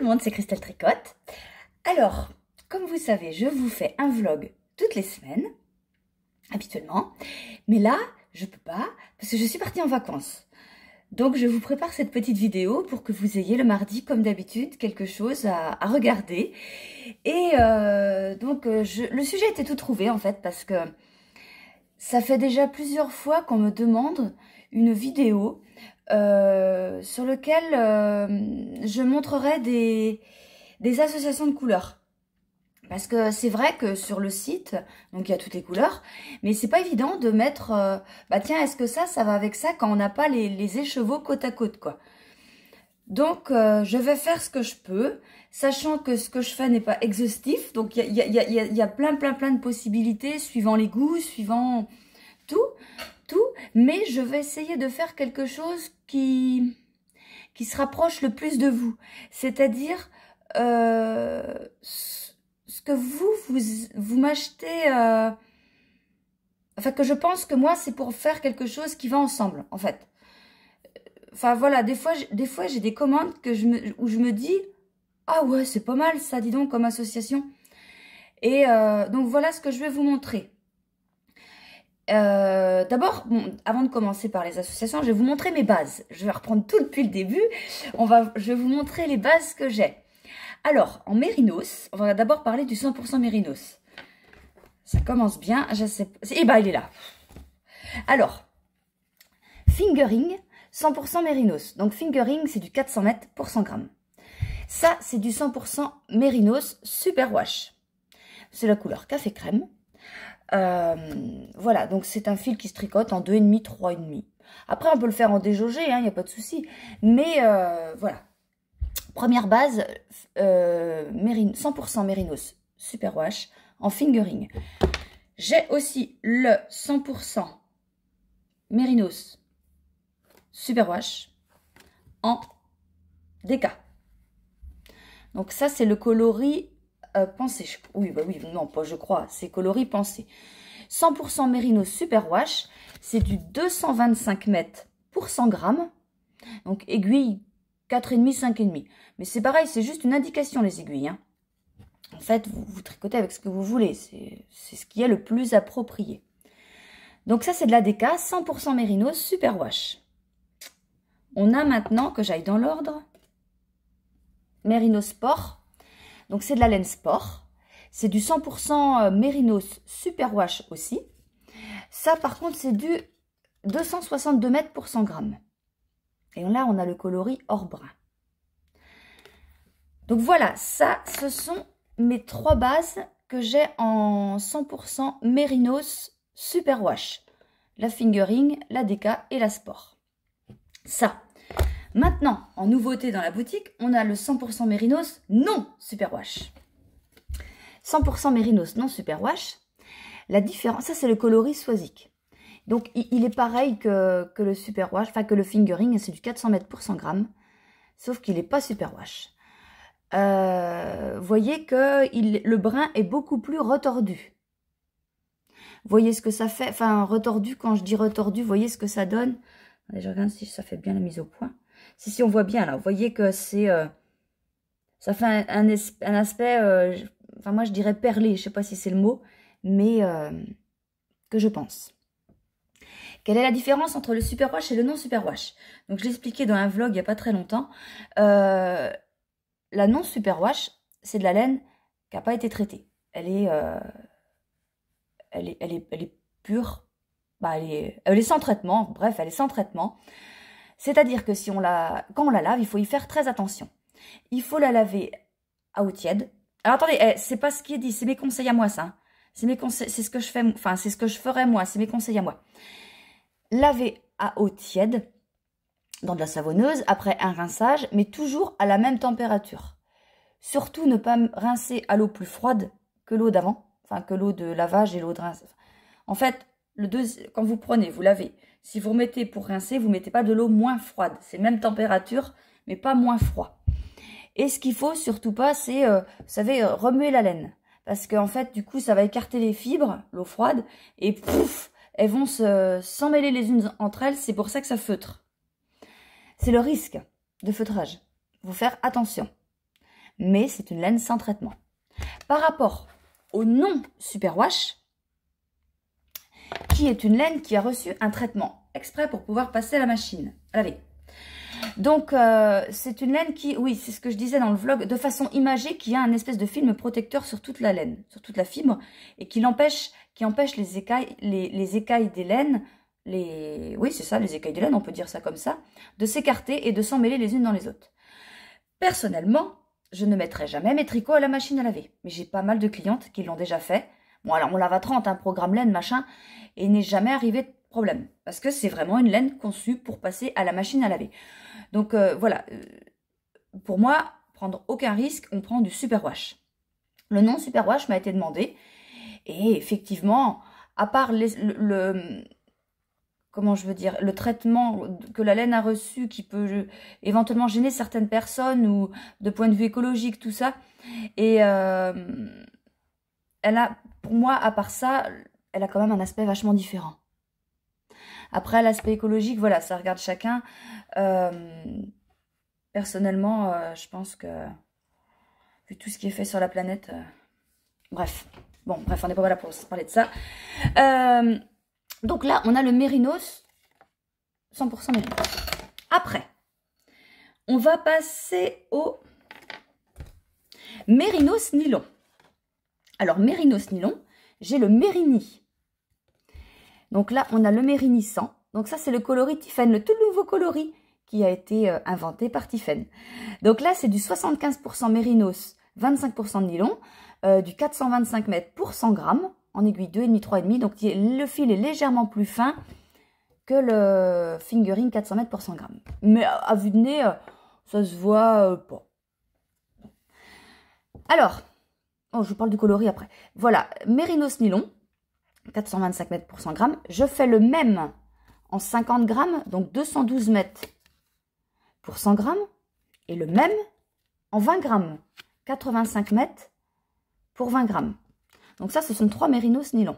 le monde, c'est Christelle Tricotte. Alors, comme vous savez, je vous fais un vlog toutes les semaines, habituellement. Mais là, je peux pas, parce que je suis partie en vacances. Donc, je vous prépare cette petite vidéo pour que vous ayez le mardi, comme d'habitude, quelque chose à, regarder. Et euh, donc, euh, le sujet était tout trouvé, en fait, parce que ça fait déjà plusieurs fois qu'on me demande une vidéo euh, sur lequel euh, je montrerai des, associations de couleurs. Parce que c'est vrai que sur le site, donc il y a toutes les couleurs, mais c'est pas évident de mettre, euh, bah tiens, est-ce que ça, ça va avec ça quand on n'a pas les, écheveaux échevaux côte à côte, quoi. Donc, je vais faire ce que je peux, sachant que ce que je fais n'est pas exhaustif. Donc, il y a, y a, plein, plein, plein de possibilités, suivant les goûts, suivant tout tout, mais je vais essayer de faire quelque chose qui, qui se rapproche le plus de vous. C'est-à-dire euh, ce que vous, vous, vous m'achetez... Euh, enfin, que je pense que moi, c'est pour faire quelque chose qui va ensemble, en fait. Enfin, voilà, des fois, des fois j'ai des commandes que je me, où je me dis... Ah ouais, c'est pas mal ça, dis donc, comme association. Et euh, donc voilà ce que je vais vous montrer. Euh, d'abord, avant de commencer par les associations, je vais vous montrer mes bases. Je vais reprendre tout depuis le début. On va, je vais vous montrer les bases que j'ai. Alors, en mérinos, on va d'abord parler du 100% mérinos. Ça commence bien. Je sais, et eh ben, il est là. Alors, fingering, 100% mérinos. Donc, fingering, c'est du 400 mètres pour 100 grammes. Ça, c'est du 100% mérinos super wash. C'est la couleur café crème. Euh, voilà, donc c'est un fil qui se tricote en 2,5, 3,5. Après, on peut le faire en déjaugé, il hein, n'y a pas de souci. Mais euh, voilà. Première base, 100% euh, mérinos, super wash, en fingering. J'ai aussi le 100% mérinos, super wash, en DK. Donc ça, c'est le coloris euh, pensée. oui, bah oui, non, pas je crois. C'est coloris pensée. 100% Merino Super Wash. C'est du 225 mètres pour 100 grammes. Donc aiguille 4,5, 5,5. Mais c'est pareil, c'est juste une indication les aiguilles. Hein. En fait, vous, tricotez avec ce que vous voulez. C'est ce qui est le plus approprié. Donc ça, c'est de la DK, 100% Merino Super Wash. On a maintenant, que j'aille dans l'ordre, Merino Sport, donc c'est de la laine sport. C'est du 100% euh, Mérinos Wash aussi. Ça par contre c'est du 262 mètres pour 100 grammes. Et là on a le coloris or brun. Donc voilà, ça ce sont mes trois bases que j'ai en 100% Mérinos Wash. La fingering, la DK et la sport. Ça, Maintenant, en nouveauté dans la boutique, on a le 100% Mérinos non Superwash. 100% Mérinos non Super Wash. La différence, ça c'est le coloris soisique. Donc il est pareil que, le Superwash, enfin que le fingering, c'est du 400 mètres pour 100 grammes, sauf qu'il n'est pas Super Wash. Euh, voyez que le brin est beaucoup plus retordu. Voyez ce que ça fait, enfin retordu, quand je dis retordu, voyez ce que ça donne. Je regarde si ça fait bien la mise au point. Si, on voit bien là. Vous voyez que c'est... Euh, ça fait un, aspect... Euh, enfin, moi, je dirais perlé. Je ne sais pas si c'est le mot. Mais euh, que je pense. Quelle est la différence entre le superwash et le non superwash Donc, je l'expliquais dans un vlog il n'y a pas très longtemps. la non superwash c'est de la laine qui n'a pas été traitée. Elle est, elle est, elle est, pure. Bah, elle, elle est sans traitement. Bref, elle est sans traitement. C'est-à-dire que si on la, quand on la lave, il faut y faire très attention. Il faut la laver à eau tiède. Alors attendez, eh, c'est pas ce qui est dit, c'est mes conseils à moi ça. Hein. C'est mes conseils, c'est ce que je fais, enfin c'est ce que je ferais moi, c'est mes conseils à moi. Laver à eau tiède dans de la savonneuse après un rinçage, mais toujours à la même température. Surtout ne pas rincer à l'eau plus froide que l'eau d'avant, enfin que l'eau de lavage et l'eau de rinçage. En fait, le deux, quand vous prenez, vous lavez si vous mettez pour rincer, vous mettez pas de l'eau moins froide. C'est même température, mais pas moins froid. Et ce qu'il faut surtout pas, c'est, euh, vous savez, euh, remuer la laine. Parce qu'en fait, du coup, ça va écarter les fibres, l'eau froide, et pouf, elles vont s'emmêler les unes entre elles. C'est pour ça que ça feutre. C'est le risque de feutrage. Vous faire attention. Mais c'est une laine sans traitement. Par rapport au non superwash, qui est une laine qui a reçu un traitement exprès pour pouvoir passer à la machine à laver. Donc, euh, c'est une laine qui, oui, c'est ce que je disais dans le vlog, de façon imagée, qui a un espèce de film protecteur sur toute la laine, sur toute la fibre, et qui qui empêche les écailles, des laines, les, oui, c'est ça, les écailles des laines, on peut dire ça comme ça, de s'écarter et de s'emmêler les unes dans les autres. Personnellement, je ne mettrai jamais mes tricots à la machine à laver, mais j'ai pas mal de clientes qui l'ont déjà fait, alors on lave à 30, un hein, programme laine, machin, et n'est jamais arrivé de problème. Parce que c'est vraiment une laine conçue pour passer à la machine à laver. Donc euh, voilà, euh, pour moi, prendre aucun risque, on prend du super Le nom super m'a été demandé, et effectivement, à part le, comment je veux dire, le traitement que la laine a reçu qui peut euh, éventuellement gêner certaines personnes ou de point de vue écologique, tout ça. Et elle a pour moi, à part ça, elle a quand même un aspect vachement différent. Après, l'aspect écologique, voilà, ça regarde chacun. Euh, personnellement, euh, je pense que, vu tout ce qui est fait sur la planète, euh, bref. Bon, bref, on n'est pas là pour parler de ça. donc là, on a le Mérinos, 100% Mérinos. Après, on va passer au Mérinos Nylon. Alors, mérinos nylon, j'ai le mérini. Donc là, on a le mérini 100. Donc ça, c'est le coloris Tiffen, le tout nouveau coloris qui a été euh, inventé par Tiffen. Donc là, c'est du 75% mérinos, 25% nylon, euh, du 425 mètres pour 100 grammes, en aiguille 2,5, 3,5. Donc le fil est légèrement plus fin que le fingering 400 mètres pour 100 grammes. Mais à, vue de nez, euh, ça se voit pas. Alors, Oh, je vous parle du coloris après. Voilà, Mérinos Nylon, 425 mètres pour 100 grammes. Je fais le même en 50 grammes, donc 212 mètres pour 100 grammes. Et le même en 20 grammes, 85 mètres pour 20 grammes. Donc ça, ce sont trois mérinos nylon.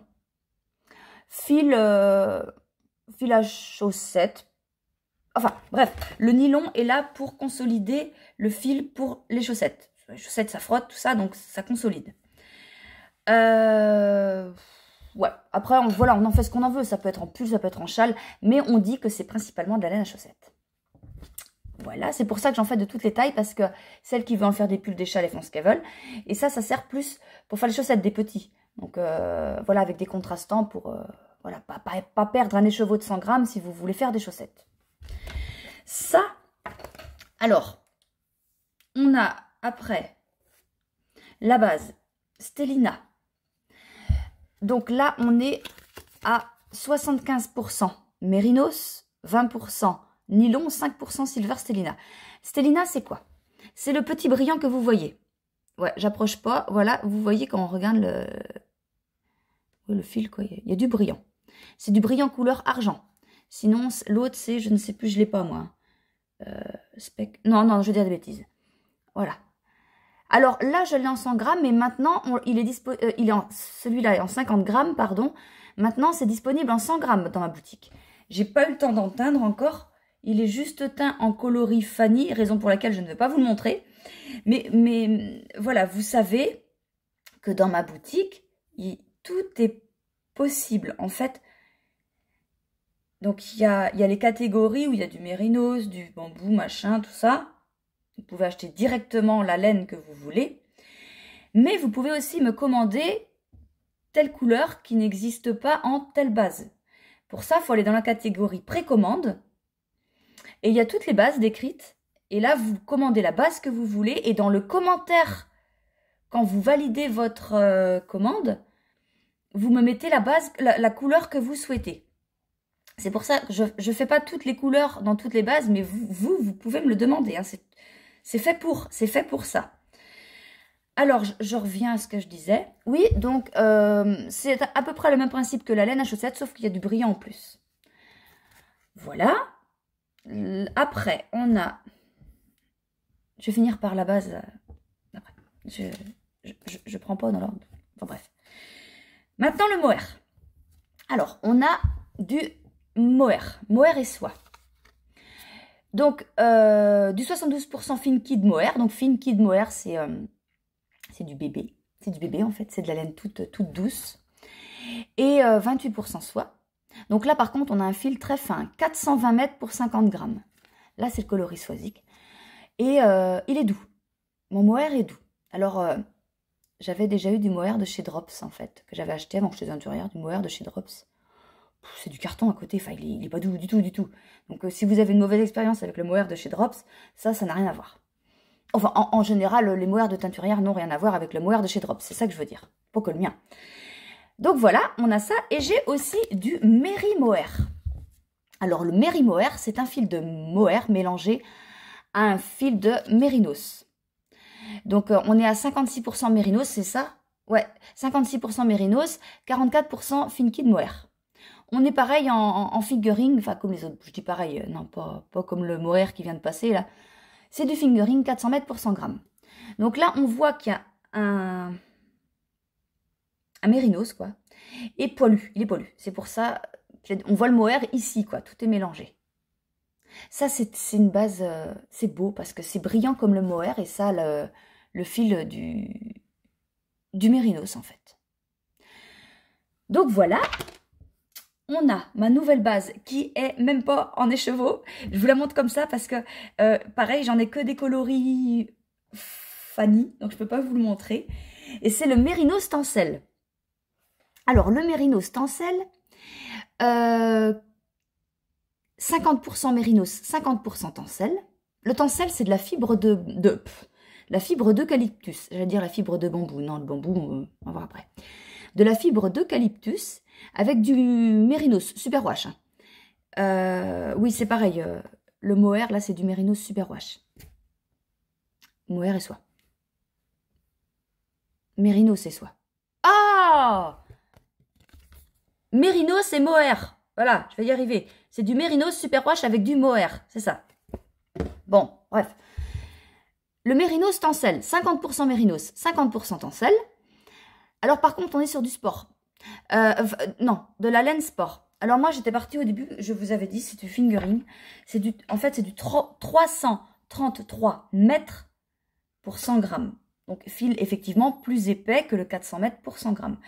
Fil, euh, fil à chaussettes. Enfin, bref, le nylon est là pour consolider le fil pour les chaussettes les chaussettes, ça frotte, tout ça, donc ça consolide. Euh, ouais, après, on, voilà, on en fait ce qu'on en veut. Ça peut être en pull, ça peut être en châle, mais on dit que c'est principalement de la laine à chaussettes. Voilà, c'est pour ça que j'en fais de toutes les tailles, parce que celles qui veulent en faire des pulls, des châles, elles font ce qu'elles veulent. Et ça, ça sert plus pour faire les chaussettes des petits. Donc euh, voilà, avec des contrastants pour euh, voilà, pas, pas, pas, perdre un écheveau de 100 grammes si vous voulez faire des chaussettes. Ça, alors, on a après, la base, Stellina. Donc là, on est à 75% Mérinos, 20% Nylon, 5% Silver Stellina. Stellina, c'est quoi C'est le petit brillant que vous voyez. Ouais, j'approche pas. Voilà, vous voyez quand on regarde le, le fil, quoi. Il y a du brillant. C'est du brillant couleur argent. Sinon, l'autre, c'est, je ne sais plus, je ne l'ai pas, moi. Euh, spec... Non, non, je vais dire des bêtises. Voilà, alors là, je l'ai en 100 grammes, mais maintenant, il est, euh, celui-là est en 50 grammes, pardon. Maintenant, c'est disponible en 100 grammes dans ma boutique. J'ai pas eu le temps d'en teindre encore. Il est juste teint en coloris Fanny, raison pour laquelle je ne vais pas vous le montrer. Mais, voilà, vous savez que dans ma boutique, tout est possible. En fait, donc il y a, y a les catégories où il y a du mérinos, du bambou, machin, tout ça. Vous pouvez acheter directement la laine que vous voulez. Mais vous pouvez aussi me commander telle couleur qui n'existe pas en telle base. Pour ça, il faut aller dans la catégorie précommande. Et il y a toutes les bases décrites. Et là, vous commandez la base que vous voulez. Et dans le commentaire, quand vous validez votre euh, commande, vous me mettez la base, la, couleur que vous souhaitez. C'est pour ça que je ne fais pas toutes les couleurs dans toutes les bases, mais vous, vous, pouvez me le demander. Hein, c'est fait pour, c'est fait pour ça. Alors, je, reviens à ce que je disais. Oui, donc euh, c'est à peu près le même principe que la laine à chaussettes, sauf qu'il y a du brillant en plus. Voilà. Après, on a... Je vais finir par la base. Euh, je, je, prends pas dans l'ordre. Enfin bref. Maintenant, le mohair. Alors, on a du mohair. Mohair et soie. Donc, euh, du 72% fine kid mohair. Donc, fine kid mohair, c'est euh, c'est du bébé. C'est du bébé, en fait. C'est de la laine toute, toute douce. Et 28% euh, soie. Donc là, par contre, on a un fil très fin. 420 mètres pour 50 grammes. Là, c'est le coloris soisique. Et il est doux. Mon mohair est doux. Alors, j'avais déjà eu du mohair de chez Drops, en fait. Que j'avais acheté avant que je chez un du mohair de chez Drops c'est du carton à côté, enfin il est pas doux du tout, du tout. Donc euh, si vous avez une mauvaise expérience avec le mohair de chez Drops, ça, ça n'a rien à voir. Enfin, en, général, les mohairs de teinturière n'ont rien à voir avec le mohair de chez Drops, c'est ça que je veux dire, pas que le mien. Donc voilà, on a ça, et j'ai aussi du Mary Mohair. Alors le Mary Mohair, c'est un fil de mohair mélangé à un fil de mérinos. Donc euh, on est à 56% mérinos, c'est ça Ouais, 56% mérinos, 44% fin de mohair. On est pareil en, fingering, enfin comme les autres. Je dis pareil, euh, non pas, comme le mohair qui vient de passer là. C'est du fingering 400 mètres pour 100 grammes. Donc là, on voit qu'il y a un, un mérinos, quoi, et poilu. Il est poilu. C'est pour ça, on voit le mohair ici, quoi. Tout est mélangé. Ça, c'est une base, euh, c'est beau parce que c'est brillant comme le mohair et ça, le, le fil du, du mérinos, en fait. Donc voilà, on a ma nouvelle base qui est même pas en écheveau. Je vous la montre comme ça parce que, euh, pareil, j'en ai que des coloris Fanny, donc je peux pas vous le montrer. Et c'est le Merino Stencil. Alors, le Merino Stencil, 50% Mérinos, 50% Tencel. Le Tencel, c'est de la fibre de... de la fibre d'eucalyptus, j'allais dire la fibre de bambou, non, le bambou, euh, on va voir après. De la fibre d'eucalyptus avec du mérinos super wash. Hein. Euh, oui, c'est pareil. Euh, le mohair, là, c'est du mérinos super wash. Mohair et soie. Mérinos et soie. Ah oh Mérinos et mohair. Voilà, je vais y arriver. C'est du mérinos super wash avec du mohair. C'est ça. Bon, bref. Le mérinos tencel, 50% mérinos, 50% tencel. Alors par contre, on est sur du sport. Euh, non, de la laine sport. Alors moi, j'étais partie au début, je vous avais dit, c'est du fingering. C'est du, en fait, c'est du 333 mètres pour 100 grammes. Donc, fil effectivement plus épais que le 400 mètres pour 100 grammes.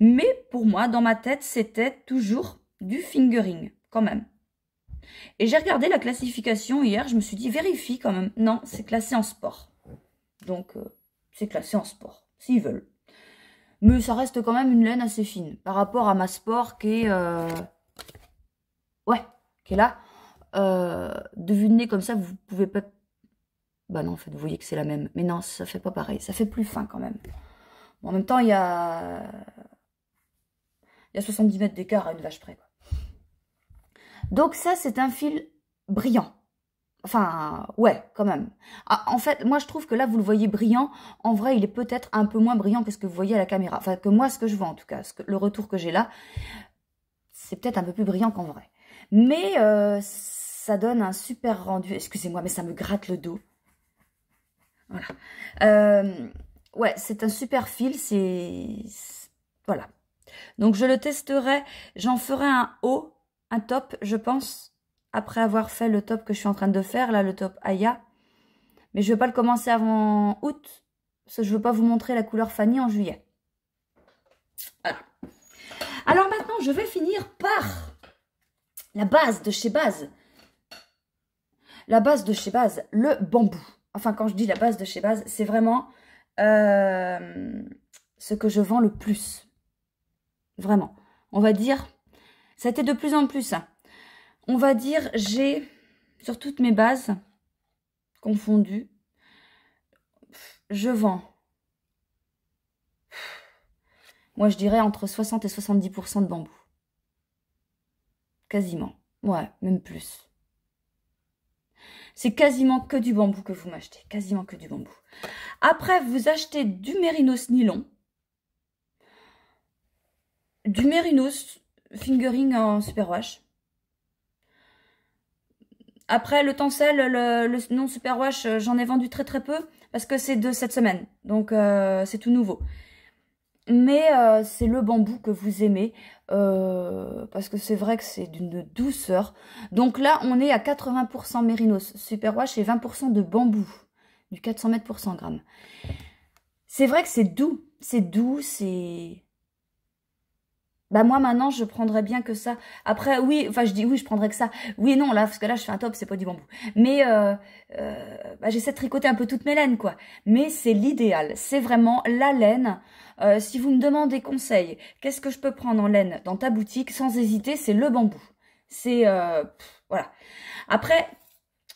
Mais pour moi, dans ma tête, c'était toujours du fingering, quand même. Et j'ai regardé la classification hier, je me suis dit, vérifie quand même. Non, c'est classé en sport. Donc, euh, c'est classé en sport, s'ils veulent mais ça reste quand même une laine assez fine par rapport à ma sport qui est euh, ouais qui est là euh... de nez comme ça vous pouvez pas bah non en fait vous voyez que c'est la même mais non ça fait pas pareil ça fait plus fin quand même en même temps il y a il y a 70 mètres d'écart à une vache près donc ça c'est un fil brillant Enfin, ouais, quand même. Ah, en fait, moi, je trouve que là, vous le voyez brillant. En vrai, il est peut-être un peu moins brillant que ce que vous voyez à la caméra. Enfin, que moi, ce que je vois, en tout cas, le retour que j'ai là, c'est peut-être un peu plus brillant qu'en vrai. Mais euh, ça donne un super rendu. Excusez-moi, mais ça me gratte le dos. Voilà. Euh, ouais, c'est un super fil. C'est... Voilà. Donc, je le testerai. J'en ferai un haut, un top, je pense après avoir fait le top que je suis en train de faire, là, le top Aya. Mais je ne vais pas le commencer avant août, parce que je ne veux pas vous montrer la couleur Fanny en juillet. Alors maintenant, je vais finir par la base de chez Base. La base de chez Base, le bambou. Enfin, quand je dis la base de chez Base, c'est vraiment euh, ce que je vends le plus. Vraiment. On va dire, ça a été de plus en plus. Hein. On va dire, j'ai, sur toutes mes bases confondues, je vends. Moi, je dirais entre 60 et 70% de bambou. Quasiment. Ouais, même plus. C'est quasiment que du bambou que vous m'achetez. Quasiment que du bambou. Après, vous achetez du mérinos nylon. Du mérinos fingering en superwash. Après, le Tencel, le, nom non superwash, euh, j'en ai vendu très très peu parce que c'est de cette semaine. Donc, euh, c'est tout nouveau. Mais euh, c'est le bambou que vous aimez parce que c'est vrai que c'est d'une douceur. Donc là, on est à 80% mérinos Superwash, et 20% de bambou du 400 mètres pour 100 grammes. C'est vrai que c'est doux, c'est doux, c'est bah moi maintenant je prendrais bien que ça. Après oui, enfin je dis oui je prendrais que ça. Oui non là parce que là je fais un top c'est pas du bambou. Mais euh, euh, bah, j'essaie de tricoter un peu toutes mes laines quoi. Mais c'est l'idéal, c'est vraiment la laine. Euh, si vous me demandez conseil, qu'est-ce que je peux prendre en laine dans ta boutique sans hésiter c'est le bambou. C'est voilà. Après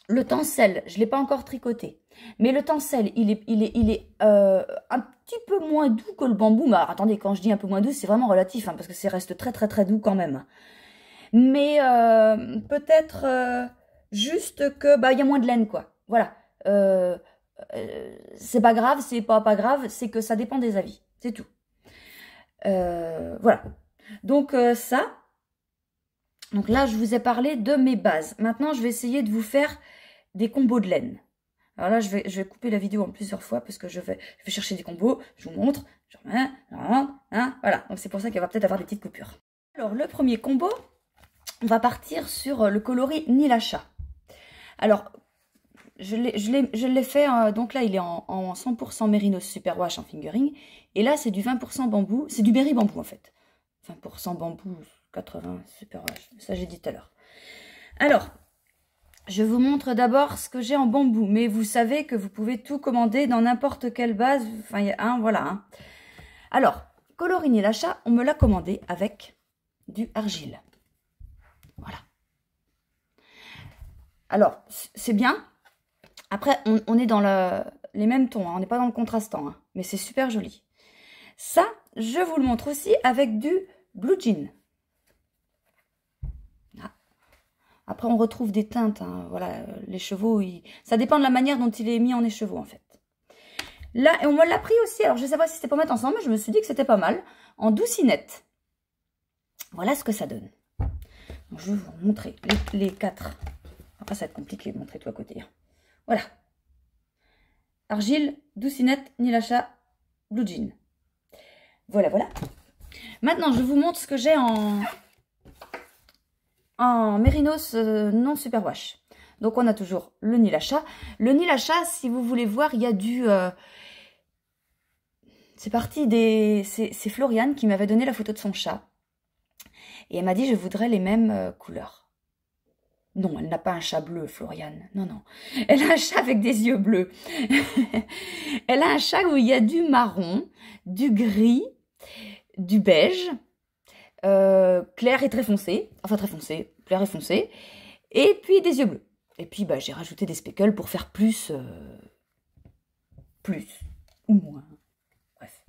le tencel, je l'ai pas encore tricoté. Mais le tencel, il est, il est, il est euh, un petit peu moins doux que le bambou. Mais alors, attendez, quand je dis un peu moins doux, c'est vraiment relatif, hein, parce que ça reste très très très doux quand même. Mais euh, peut-être euh, juste que bah il y a moins de laine, quoi. Voilà. c'est pas grave, c'est pas pas grave, c'est que ça dépend des avis, c'est tout. voilà. Donc ça. Donc là, je vous ai parlé de mes bases. Maintenant, je vais essayer de vous faire des combos de laine. Alors là, je vais, couper la vidéo en plusieurs fois parce que je vais, chercher des combos. Je vous montre. Je remets, hein, hein, hein, voilà. Donc c'est pour ça qu'il va peut-être avoir des petites coupures. Alors le premier combo, on va partir sur euh, le coloris Nilacha. Alors, je l'ai fait, euh, donc là, il est en, 100% Merino Superwash en fingering. Et là, c'est du 20% bambou. C'est du berry bambou, en fait. 20% bambou, 80 Superwash. Ça, j'ai dit tout à l'heure. Alors, je vous montre d'abord ce que j'ai en bambou, mais vous savez que vous pouvez tout commander dans n'importe quelle base. Enfin, un, hein, voilà. Hein. Alors, coloriner l'achat, on me l'a commandé avec du argile. Voilà. Alors, c'est bien. Après, on, est dans les mêmes tons, hein, on n'est pas dans le contrastant, mais c'est super joli. Ça, je vous le montre aussi avec du blue jean. Après, on retrouve des teintes. Hein, voilà, les chevaux, ça dépend de la manière dont il est mis en écheveau, en fait. Là, et on me l'a pris aussi. Alors, je ne sais pas si c'était pour mettre ensemble, mais je me suis dit que c'était pas mal. En doucinette. Voilà ce que ça donne. je vais vous montrer les, quatre. Après, ça va être compliqué de montrer tout à côté. Hein. Voilà. Argile, doucinette, nilacha, blue jean. Voilà, voilà. Maintenant, je vous montre ce que j'ai en, en mérinos euh, non superwash. Donc on a toujours le nilacha. Le nilacha, si vous voulez voir, il y a du... Euh, c'est parti des... C'est Floriane qui m'avait donné la photo de son chat. Et elle m'a dit, je voudrais les mêmes euh, couleurs. Non, elle n'a pas un chat bleu, Floriane. Non, non. Elle a un chat avec des yeux bleus. elle a un chat où il y a du marron, du gris, du beige euh, clair et très foncé, enfin très foncé, clair et foncé, et puis des yeux bleus. Et puis bah, j'ai rajouté des speckles pour faire plus, euh, plus ou moins. Bref.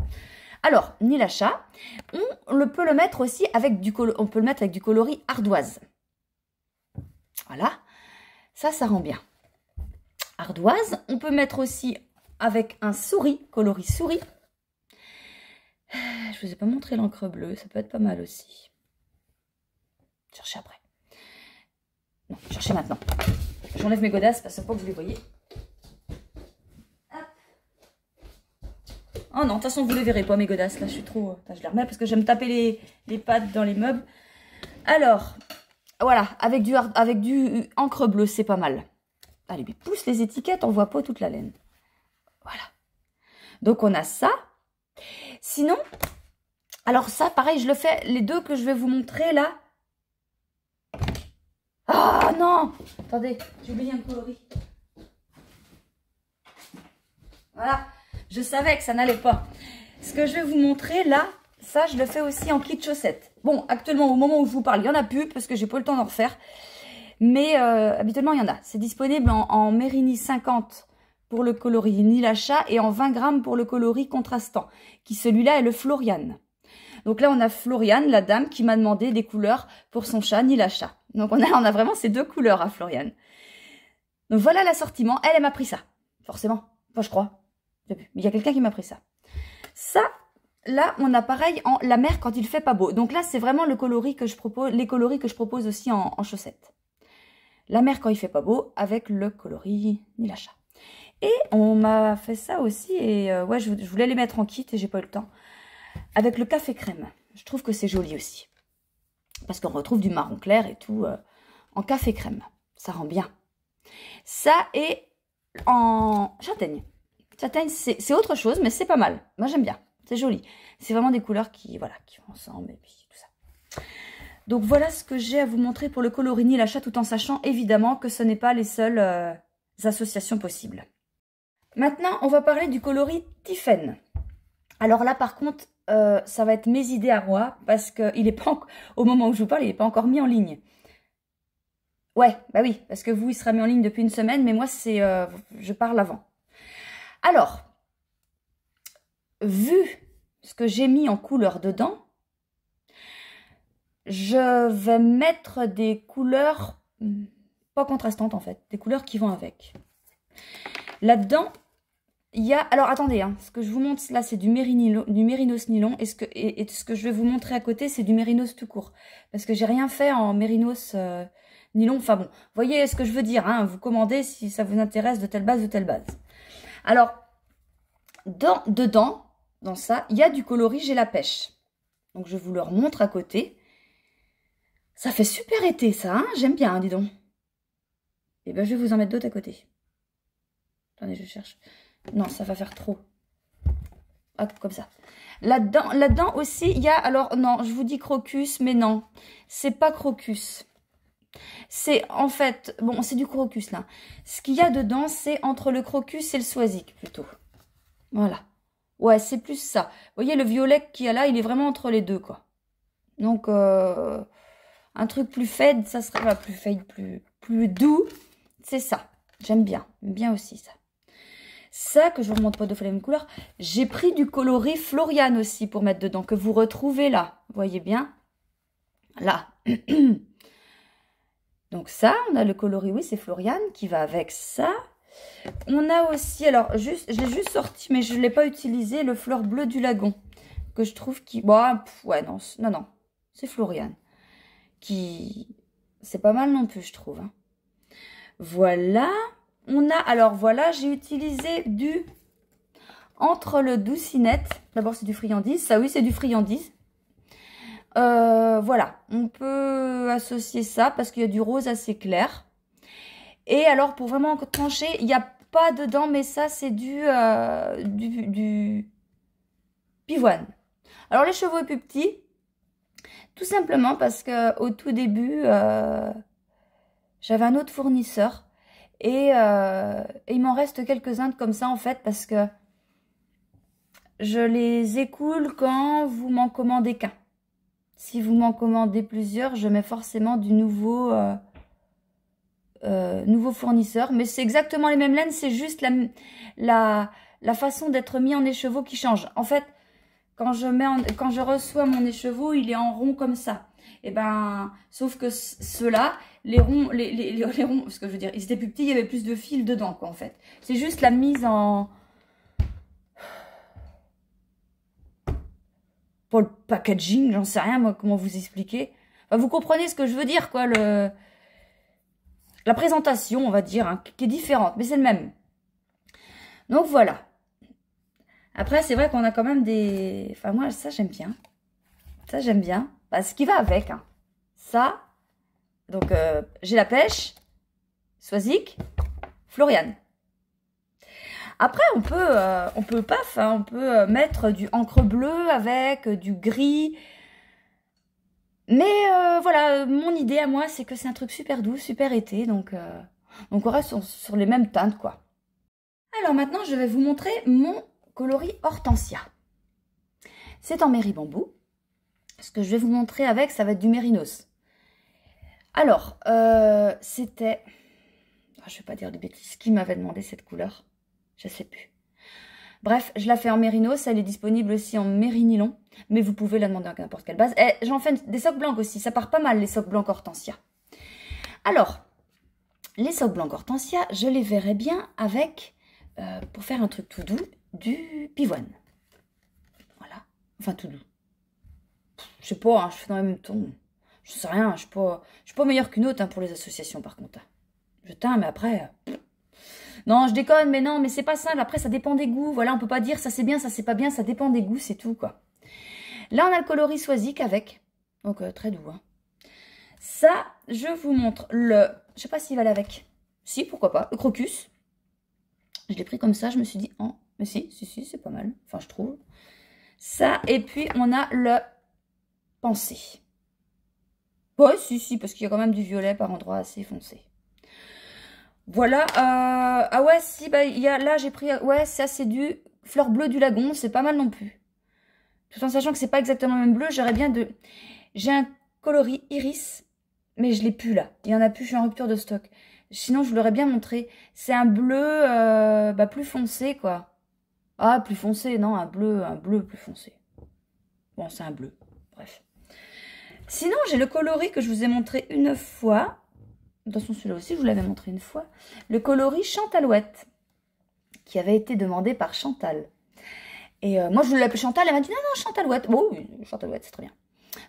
Alors, Nilacha, on peut le mettre aussi avec du on peut le mettre avec du coloris ardoise. Voilà. Ça, ça rend bien. Ardoise, on peut mettre aussi avec un souris, coloris souris. Je vous ai pas montré l'encre bleue, ça peut être pas mal aussi. Cherchez après. Non, cherchez maintenant. J'enlève mes godasses parce que pas que vous les voyez. Hop. Oh non, de toute façon, vous ne les verrez pas, mes godasses. Là, je suis trop... je les remets parce que j'aime taper les, pattes dans les meubles. Alors, voilà, avec du, avec du encre bleue, c'est pas mal. Allez, mais pousse les étiquettes, on voit pas toute la laine. Voilà. Donc, on a ça. Sinon, alors ça, pareil, je le fais, les deux que je vais vous montrer là. Ah oh, non Attendez, j'ai oublié un coloris. Voilà, je savais que ça n'allait pas. Ce que je vais vous montrer là, ça, je le fais aussi en kit chaussette. Bon, actuellement, au moment où je vous parle, il n'y en a plus parce que j'ai pas le temps d'en refaire. Mais euh, habituellement, il y en a. C'est disponible en, en Mérini 50 pour le coloris Nilacha et en 20 grammes pour le coloris contrastant, qui celui-là est le Florian. Donc là, on a Florian, la dame, qui m'a demandé des couleurs pour son chat Nilacha. Donc on a, on a vraiment ces deux couleurs à Florian. Donc voilà l'assortiment. Elle, elle m'a pris ça. Forcément. Enfin, je crois. Il y a quelqu'un qui m'a pris ça. Ça, là, on a pareil en la mer quand il fait pas beau. Donc là, c'est vraiment le coloris que je propose, les coloris que je propose aussi en, chaussettes. La mer quand il fait pas beau avec le coloris Nilacha. Et on m'a fait ça aussi, et euh, ouais, je, voulais les mettre en kit et j'ai pas eu le temps. Avec le café crème, je trouve que c'est joli aussi. Parce qu'on retrouve du marron clair et tout euh, en café crème. Ça rend bien. Ça est en châtaigne. Châtaigne, c'est autre chose, mais c'est pas mal. Moi, j'aime bien. C'est joli. C'est vraiment des couleurs qui, voilà, qui vont ensemble et tout ça. Donc, voilà ce que j'ai à vous montrer pour le colorini et l'achat, tout en sachant évidemment que ce n'est pas les seules euh, associations possibles. Maintenant, on va parler du coloris Tiffen. Alors là, par contre, euh, ça va être mes idées à Roi parce qu'il est pas au moment où je vous parle, il n'est pas encore mis en ligne. Ouais, bah oui, parce que vous, il sera mis en ligne depuis une semaine, mais moi, c'est, euh, je parle avant. Alors, vu ce que j'ai mis en couleur dedans, je vais mettre des couleurs hmm, pas contrastantes en fait, des couleurs qui vont avec. Là-dedans, il y a, alors attendez, hein. ce que je vous montre là, c'est du, du mérinos nylon et ce, que, et, ce que je vais vous montrer à côté, c'est du mérinos tout court. Parce que j'ai rien fait en mérinos euh, nylon. Enfin bon, voyez ce que je veux dire. Hein. vous commandez si ça vous intéresse de telle base, de telle base. Alors, dedans, dans ça, il y a du coloris j'ai la pêche. Donc je vous le remontre à côté. Ça fait super été ça, hein. j'aime bien, dis donc. Et eh bien je vais vous en mettre d'autres à côté. Attendez, je cherche. Non, ça va faire trop. Hop, comme ça. Là-dedans là -dedans aussi, il y a... Alors, non, je vous dis crocus, mais non. C'est pas crocus. C'est en fait... Bon, c'est du crocus, là. Ce qu'il y a dedans, c'est entre le crocus et le soisic, plutôt. Voilà. Ouais, c'est plus ça. Vous voyez, le violet qu'il y a là, il est vraiment entre les deux, quoi. Donc, euh, un truc plus fade, ça serait... pas plus fade, plus, plus doux. C'est ça. J'aime bien. Bien aussi, ça ça que je vous montre pas de la même couleur. J'ai pris du coloris Florian aussi pour mettre dedans, que vous retrouvez là, voyez bien Là. Donc ça, on a le coloris, oui, c'est Florian qui va avec ça. On a aussi, alors, juste, je l'ai juste sorti, mais je ne l'ai pas utilisé, le fleur bleu du lagon. Que je trouve qui... Bon, bah, ouais, non, non, c'est Florian. Qui... C'est pas mal non plus, je trouve. Hein. Voilà. On a, alors voilà, j'ai utilisé du entre le doucinette. D'abord, c'est du friandise. Ça, oui, c'est du friandise. Euh, voilà, on peut associer ça parce qu'il y a du rose assez clair. Et alors, pour vraiment trancher, il n'y a pas dedans, mais ça, c'est du, euh, du, pivoine. Alors, les chevaux plus petits, tout simplement parce que au tout début, euh, j'avais un autre fournisseur euh, et, il m'en reste quelques-uns comme ça en fait parce que je les écoule quand vous m'en commandez qu'un. Si vous m'en commandez plusieurs, je mets forcément du nouveau, euh, euh, nouveau fournisseur. Mais c'est exactement les mêmes laines, c'est juste la, façon d'être mis en écheveau qui change. En fait, quand je, quand je reçois mon écheveau, il est en rond comme ça. Et eh ben, sauf que ceux-là, les ronds, les, les, les ronds, que je veux dire, ils étaient plus petits, il y avait plus de fils dedans, quoi, en fait. C'est juste la mise en... Pour le packaging, j'en sais rien, moi, comment vous expliquer. vous comprenez ce que je veux dire, quoi, le... La présentation, on va dire, hein, qui est différente, mais c'est le même. Donc, voilà. Après, c'est vrai qu'on a quand même des... Enfin, moi, ça, j'aime bien. Ça, j'aime bien. parce ce qui va avec, hein. Ça, donc, euh, j'ai la pêche, soisic, Florian. Après, on peut, euh, on peut paf, hein, on peut euh, mettre du encre bleu avec du gris. Mais voilà, mon idée à moi, c'est que c'est un truc super doux, super été, donc, on reste sur, les mêmes teintes, quoi. Alors maintenant, je vais vous montrer mon coloris Hortensia. C'est en méribambou. Ce que je vais vous montrer avec, ça va être du Mérinos. Alors, euh, c'était... Ah, je ne vais pas dire de bêtises. Qui m'avait demandé cette couleur Je ne sais plus. Bref, je la fais en mérino. Elle est disponible aussi en mérinilon. Mais vous pouvez la demander à n'importe quelle base. Et eh, j'en fais des socs blancs aussi. Ça part pas mal, les socs blancs hortensia. Alors, les socs blancs hortensia, je les verrai bien avec, euh, pour faire un truc tout doux, du pivoine. Voilà. Enfin, tout doux. Je sais pas, hein, je fais dans le même ton. Je sais rien, je suis pas, je suis pas meilleure qu'une autre hein, pour les associations par contre. Je teins, mais après... Non, je déconne, mais non, mais c'est pas simple. Après, ça dépend des goûts. Voilà, on peut pas dire ça c'est bien, ça c'est pas bien, ça dépend des goûts, c'est tout, quoi. Là, on a le coloris soisique avec. Donc, euh, très doux, hein. Ça, je vous montre le... Je sais pas s'il va aller avec. Si, pourquoi pas. Le crocus. Je l'ai pris comme ça, je me suis dit... Oh, mais si, si, si, c'est pas mal. Enfin, je trouve. Ça, et puis, on a le... Pensée. Ouais, si, si, parce qu'il y a quand même du violet par endroits assez foncé. Voilà. Euh, ah ouais, si, bah, là, j'ai pris... Ouais, ça, c'est du fleur bleue du lagon. C'est pas mal non plus. Tout en sachant que c'est pas exactement le même bleu, j'aurais bien de... J'ai un coloris iris, mais je l'ai plus, là. Il y en a plus, je suis en rupture de stock. Sinon, je vous l'aurais bien montré. C'est un bleu euh, bah, plus foncé, quoi. Ah, plus foncé, non, un bleu, un bleu plus foncé. Bon, c'est un bleu, bref. Sinon, j'ai le coloris que je vous ai montré une fois. Dans son celui-là aussi, je vous l'avais montré une fois. Le coloris Chantalouette, qui avait été demandé par Chantal. Et euh, moi, je voulais l'appeler Chantal. Elle m'a dit, non, non, Chantalouette. Bon, Chantalouette, c'est très bien.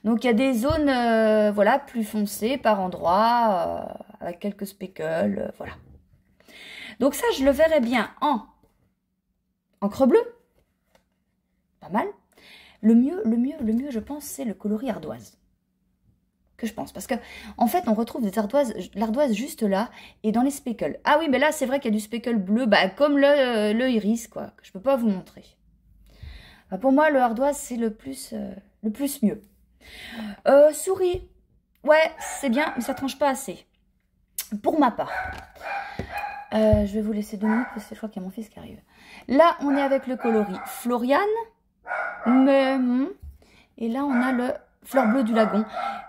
Donc, il y a des zones euh, voilà, plus foncées par endroits, euh, avec quelques speckles, voilà. Donc ça, je le verrais bien en encre bleue. Pas mal. Le mieux, le mieux, le mieux, je pense, c'est le coloris ardoise je pense. Parce que en fait, on retrouve des ardoises, l'ardoise juste là et dans les speckles. Ah oui, mais là, c'est vrai qu'il y a du speckle bleu, bah, comme le, euh, iris, quoi, que je peux pas vous montrer. Bah, pour moi, le ardoise, c'est le plus, euh, le plus mieux. Euh, souris, ouais, c'est bien, mais ça tranche pas assez. Pour ma part. je vais vous laisser deux minutes parce que je crois qu'il y a mon fils qui arrive. Là, on est avec le coloris Florian. Mais, hmm. et là, on a le fleur bleue du lagon.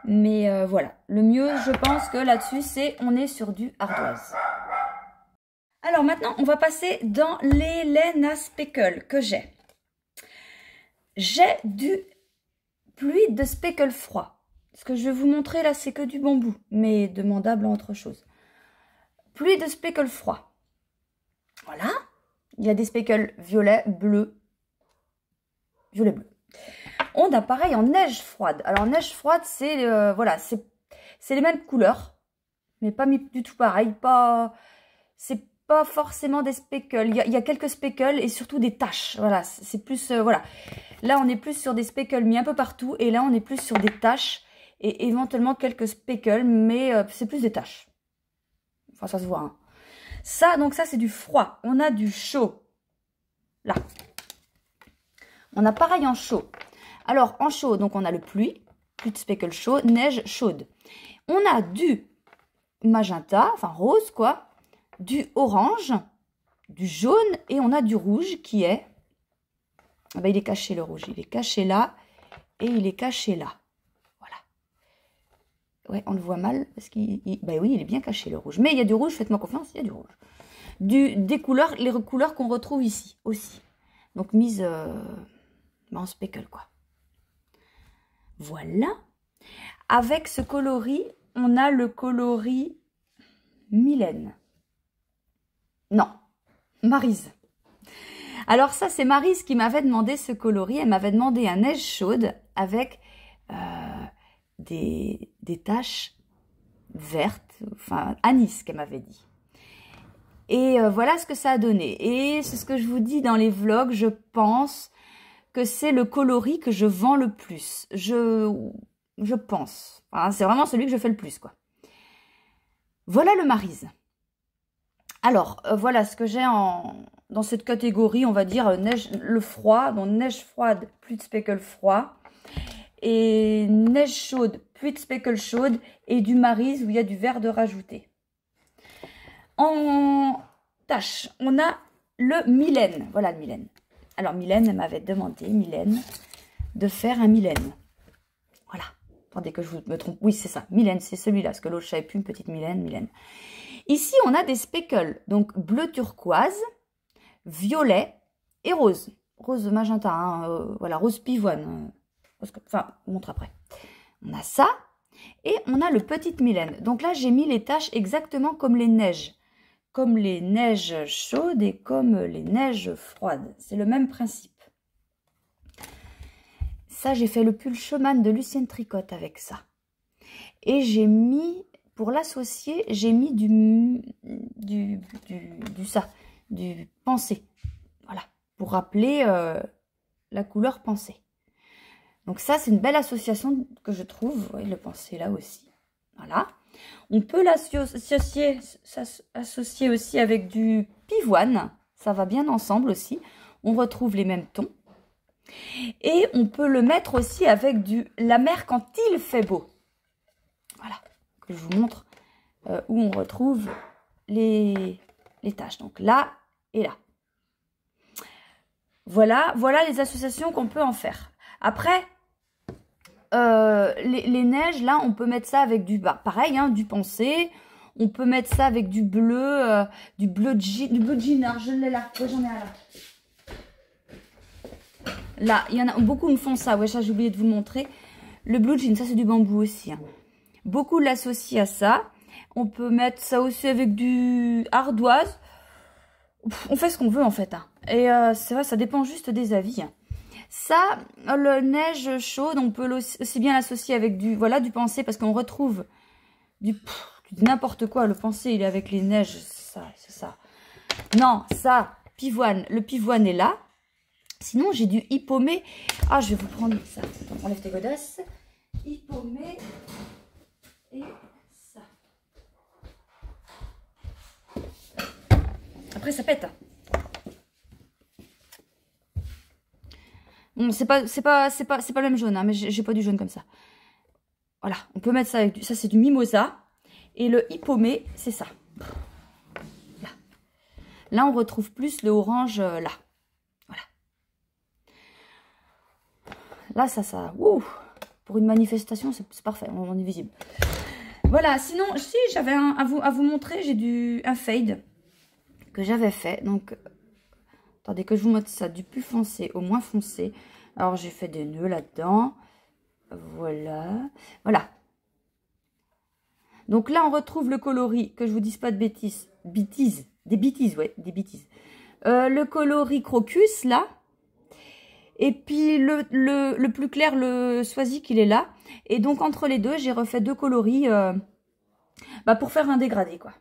Mais euh, voilà, le mieux, je pense que là-dessus, c'est on est sur du ardoise. Alors maintenant, on va passer dans les laines à speckle que j'ai. J'ai du pluie de speckle froid. Ce que je vais vous montrer là, c'est que du bambou, mais demandable en autre chose. Pluie de speckle froid. Voilà. Il y a des speckles violets, bleus. Violet bleu. On a pareil en neige froide. Alors neige froide, c'est euh, voilà, c'est les mêmes couleurs, mais pas du tout pareil. Pas, c'est pas forcément des speckles. Il y, a, quelques speckles et surtout des taches. Voilà, c'est plus euh, voilà. Là, on est plus sur des speckles mis un peu partout, et là, on est plus sur des taches et éventuellement quelques speckles, mais euh, c'est plus des taches. Enfin, ça se voit. Hein. Ça, donc ça, c'est du froid. On a du chaud. Là. On a pareil en chaud. Alors, en chaud, donc on a le pluie, plus de speckle chaud, neige chaude. On a du magenta, enfin rose quoi, du orange, du jaune et on a du rouge qui est... Ah ben, il est caché le rouge, il est caché là et il est caché là. Voilà. Ouais, on le voit mal parce qu'il... Bah Ben oui, il est bien caché le rouge. Mais il y a du rouge, faites-moi confiance, il y a du rouge. Du, des couleurs, les couleurs qu'on retrouve ici aussi. Donc mise euh, ben, en speckle quoi. Voilà. Avec ce coloris, on a le coloris Mylène. Non, Marise. Alors ça, c'est Marise qui m'avait demandé ce coloris. Elle m'avait demandé un neige chaude avec euh, des, taches vertes, enfin anis qu'elle m'avait dit. Et euh, voilà ce que ça a donné. Et c'est ce que je vous dis dans les vlogs, je pense que c'est le coloris que je vends le plus. Je, je pense. c'est vraiment celui que je fais le plus, quoi. Voilà le Marise. Alors, euh, voilà ce que j'ai en, dans cette catégorie, on va dire, euh, neige, le froid, donc neige froide, plus de speckle froid, et neige chaude, plus de speckle chaude, et du marise où il y a du vert de rajouté. En tâche, on a le Mylène, voilà le Mylène. Alors Mylène, m'avait demandé, Mylène, de faire un Mylène. Voilà. Attendez que je me trompe. Oui, c'est ça. Mylène, c'est celui-là. Parce que l'autre, je savais plus une petite Mylène, Mylène. Ici, on a des speckles. Donc bleu turquoise, violet et rose. Rose magenta, hein, euh, voilà, rose pivoine. enfin, on montre après. On a ça. Et on a le petit Mylène. Donc là, j'ai mis les taches exactement comme les neiges comme les neiges chaudes et comme les neiges froides. C'est le même principe. Ça, j'ai fait le pull chemin de Lucienne Tricotte avec ça. Et j'ai mis, pour l'associer, j'ai mis du, du, ça, du pensée. Voilà, pour rappeler euh, la couleur pensée. Donc ça, c'est une belle association que je trouve. le pensée là aussi. Voilà. On peut l'associer associer aussi avec du pivoine. Ça va bien ensemble aussi. On retrouve les mêmes tons. Et on peut le mettre aussi avec du la mer quand il fait beau. Voilà, que je vous montre euh, où on retrouve les, les tâches. Donc là et là. Voilà, voilà les associations qu'on peut en faire. Après, euh, les, neiges, là, on peut mettre ça avec du... Bah, pareil, hein, du pensé. On peut mettre ça avec du bleu, euh, du bleu de du bleu de Je l'ai là. j'en ai là. Là, il y en a... Beaucoup me font ça. Ouais, ça, j'ai oublié de vous montrer. Le blue jean, ça, c'est du bambou aussi. Hein. Beaucoup l'associent à ça. On peut mettre ça aussi avec du ardoise. on fait ce qu'on veut, en fait. Hein. Et euh, c'est vrai, ça dépend juste des avis. Hein. Ça, le neige chaude, on peut aussi bien l'associer avec du, voilà, du pensée parce qu'on retrouve du n'importe quoi. Le pensée, il est avec les neiges, ça, c'est ça. Non, ça, pivoine, le pivoine est là. Sinon, j'ai du hippomé. Ah, je vais vous prendre ça. on enlève tes godasses. Hippomé et ça. Après, ça pète. Hein. Mm, c'est pas, c'est pas, c'est pas, c'est pas le même jaune, hein, mais j'ai pas du jaune comme ça. Voilà, on peut mettre ça avec du, ça c'est du mimosa. Et le hippomé, c'est ça. Là. on retrouve plus le orange, euh, là. Voilà. Là, ça, ça, ouh, pour une manifestation, c'est parfait, on, est visible. Voilà, sinon, si, j'avais à vous, à vous montrer, j'ai un fade que j'avais fait. Donc, Attendez que je vous montre ça du plus foncé au moins foncé. Alors, j'ai fait des nœuds là-dedans. Voilà. Voilà. Donc là, on retrouve le coloris, que je vous dise pas de bêtises. Bêtises. Des bêtises, ouais, des bêtises. Euh, le coloris crocus, là. Et puis le, le, plus clair, le choisit qu'il est là. Et donc entre les deux, j'ai refait deux coloris euh, bah, pour faire un dégradé, quoi.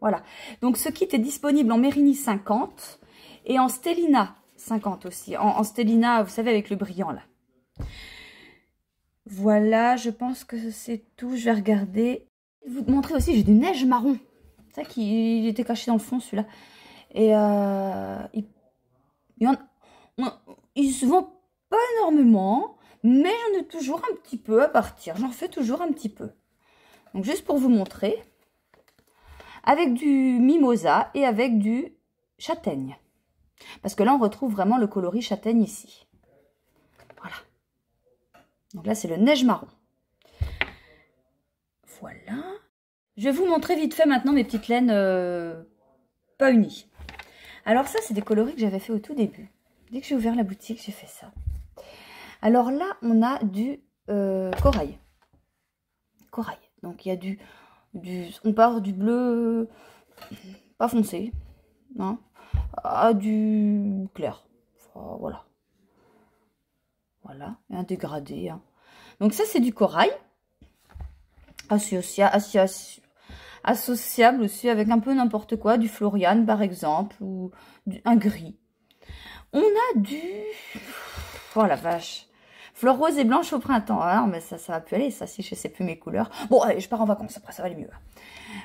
Voilà. Donc ce kit est disponible en Mérini 50 et en Stellina 50 aussi. En, en Stellina, vous savez, avec le brillant là. Voilà, je pense que c'est tout. Je vais regarder. Vous montrer aussi, j'ai du neige marron. Ça qui était caché dans le fond celui-là. Et euh, il, se vend pas énormément, mais j'en ai toujours un petit peu à partir. J'en fais toujours un petit peu. Donc juste pour vous montrer, avec du mimosa et avec du châtaigne. Parce que là, on retrouve vraiment le coloris châtaigne ici. Voilà. Donc là, c'est le neige marron. Voilà. Je vais vous montrer vite fait maintenant mes petites laines euh, pas unies. Alors ça, c'est des coloris que j'avais fait au tout début. Dès que j'ai ouvert la boutique, j'ai fait ça. Alors là, on a du euh, corail. Corail. Donc il y a du, On part du bleu... Pas foncé. Non hein du clair. voilà. Voilà, un dégradé. Hein. Donc ça, c'est du corail. associable aussi avec un peu n'importe quoi, du Florian par exemple, ou un gris. On a du... Oh la vache Fleur rose et blanche au printemps. Hein, mais ça, ça va plus aller, ça, si je sais plus mes couleurs. Bon, allez, je pars en vacances, après, ça va aller mieux. Hein.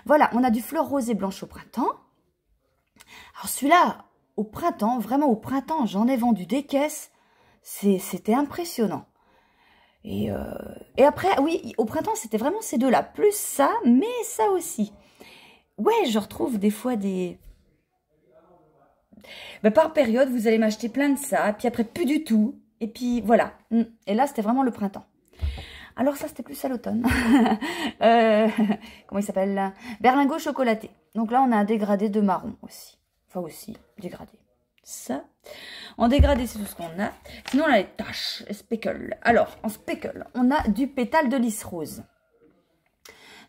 Voilà, on a du fleur rose et blanche au printemps. Alors celui-là, au printemps, vraiment au printemps, j'en ai vendu des caisses. C'était impressionnant. Euh, et, après, oui, au printemps, c'était vraiment ces deux-là. Plus ça, mais ça aussi. Ouais, je retrouve des fois des... Bah, par période, vous allez m'acheter plein de ça, puis après, plus du tout. Et puis, voilà. Mm. Et là, c'était vraiment le printemps. Alors ça, c'était plus à l'automne. Euh, comment il s'appelle là Berlingot chocolaté. Donc là, on a un dégradé de marron aussi aussi, dégradé. Ça. En dégradé, c'est tout ce qu'on a. Sinon, la les taches, Alors, en speckle, on a du pétale de lys rose.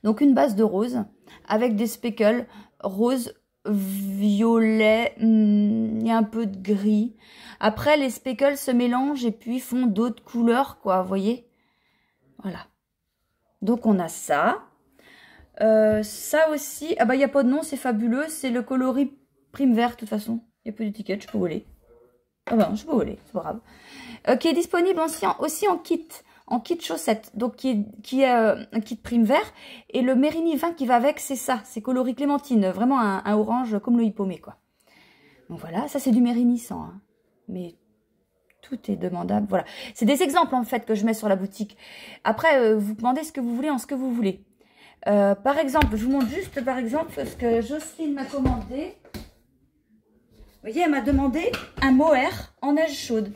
Donc, une base de rose avec des speckles rose, violet, hmm, il un peu de gris. Après, les speckles se mélangent et puis font d'autres couleurs, quoi, voyez Voilà. Donc, on a ça. Euh, ça aussi, ah bah il n'y a pas de nom, c'est fabuleux, c'est le coloris Prime vert, de toute façon. Il n'y a de d'étiquette, je peux voler. Ah ben, je peux voler, c'est pas grave. Euh, qui est disponible aussi en, aussi en kit, en kit chaussette. Donc, qui est, euh, un kit prime vert. Et le Mérini 20 qui va avec, c'est ça. C'est coloris clémentine. Vraiment un, orange comme le hippomé, quoi. Donc voilà, ça c'est du Mérini 100. Hein. Mais tout est demandable. Voilà. C'est des exemples, en fait, que je mets sur la boutique. Après, euh, vous demandez ce que vous voulez en ce que vous voulez. par exemple, je vous montre juste, par exemple, ce que Jocelyne m'a commandé. Vous voyez, elle m'a demandé un mohair en neige chaude.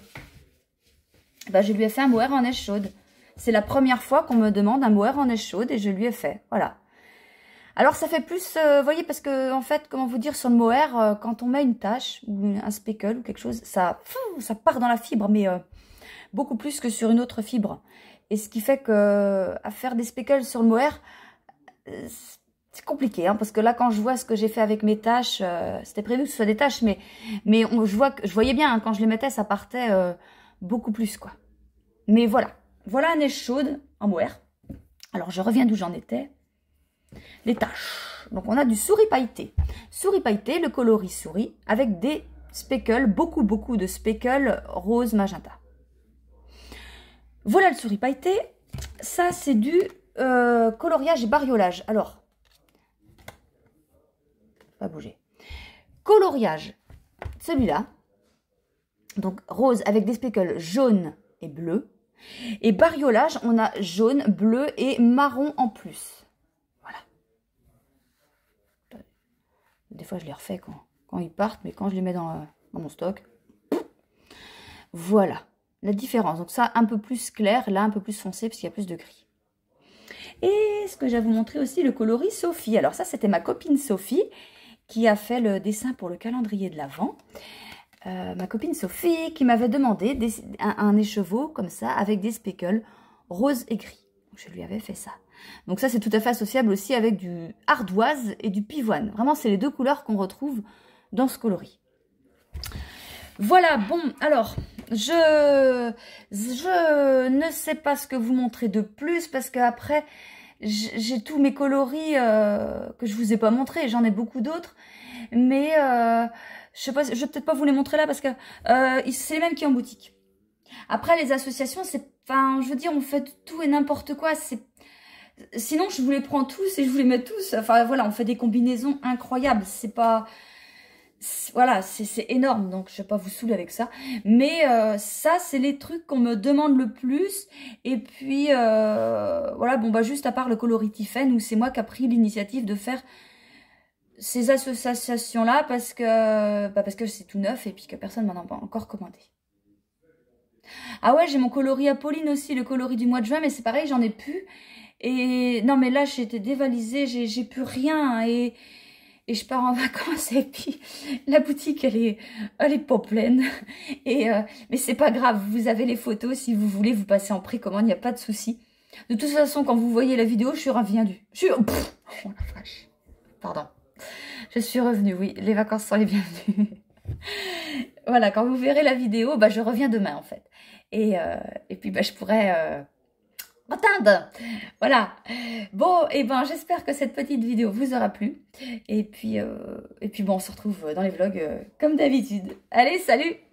Bah, je lui ai fait un mohair en neige chaude. C'est la première fois qu'on me demande un mohair en neige chaude et je lui ai fait. Voilà. Alors ça fait plus, euh, vous voyez, parce que en fait, comment vous dire, sur le mohair, euh, quand on met une tache ou un speckle ou quelque chose, ça, ça part dans la fibre, mais euh, beaucoup plus que sur une autre fibre. Et ce qui fait que à faire des speckles sur le mohair, c'est compliqué, hein, parce que là, quand je vois ce que j'ai fait avec mes tâches, euh, c'était prévu que ce soit des tâches, mais, mais je, vois que, je voyais bien, hein, quand je les mettais, ça partait euh, beaucoup plus, quoi. Mais voilà, voilà un chaude en mohair Alors, je reviens d'où j'en étais. Les tâches. Donc, on a du souris pailleté. Souris pailleté, le coloris souris, avec des speckles, beaucoup, beaucoup de speckles rose magenta. Voilà le souris pailleté. Ça, c'est du euh, coloriage et bariolage. Alors, pas bouger. Coloriage, celui-là. Donc rose avec des speckles jaunes et bleu. Et bariolage, on a jaune, bleu et marron en plus. Voilà. Des fois, je les refais quand, ils partent, mais quand je les mets dans, euh, mon stock, voilà la différence. Donc ça, un peu plus clair, là, un peu plus foncé, parce qu'il y a plus de gris. Et ce que j'avais montré vous montrer aussi, le coloris Sophie. Alors ça, c'était ma copine Sophie qui a fait le dessin pour le calendrier de l'Avent. Euh, ma copine Sophie qui m'avait demandé un, écheveau comme ça avec des speckles rose et gris. Je lui avais fait ça. Donc ça c'est tout à fait associable aussi avec du ardoise et du pivoine. Vraiment c'est les deux couleurs qu'on retrouve dans ce coloris. Voilà, bon, alors, je, je ne sais pas ce que vous montrez de plus parce qu'après, j'ai tous mes coloris euh, que je vous ai pas montré j'en ai beaucoup d'autres, mais euh, je sais pas, je vais peut-être pas vous les montrer là parce que euh, c'est les mêmes qui en boutique. Après les associations, c'est, enfin, je veux dire, on fait tout et n'importe quoi. C'est, sinon je vous les prends tous et je vous les mets tous. Enfin voilà, on fait des combinaisons incroyables. C'est pas, voilà, c'est énorme, donc je vais pas vous saouler avec ça. Mais euh, ça, c'est les trucs qu'on me demande le plus. Et puis, euh, voilà, bon, bah juste à part le coloritiphen, où c'est moi qui a pris l'initiative de faire ces associations-là, parce que bah, parce que c'est tout neuf et puis que personne m'en a encore commandé. Ah ouais, j'ai mon coloris Apolline aussi, le coloris du mois de juin, mais c'est pareil, j'en ai plus. Et non, mais là, j'étais dévalisée, j'ai plus rien. Et et je pars en vacances et puis la boutique elle est elle est pas pleine et euh, mais c'est pas grave vous avez les photos si vous voulez vous passez en précommande il n'y a pas de souci de toute façon quand vous voyez la vidéo je suis revenue je suis oh la pardon je suis revenue oui les vacances sont les bienvenues voilà quand vous verrez la vidéo bah je reviens demain en fait et, euh, et puis bah je pourrais euh, voilà. Bon, et eh ben j'espère que cette petite vidéo vous aura plu. Et puis, euh, et puis bon, on se retrouve dans les vlogs euh, comme d'habitude. Allez, salut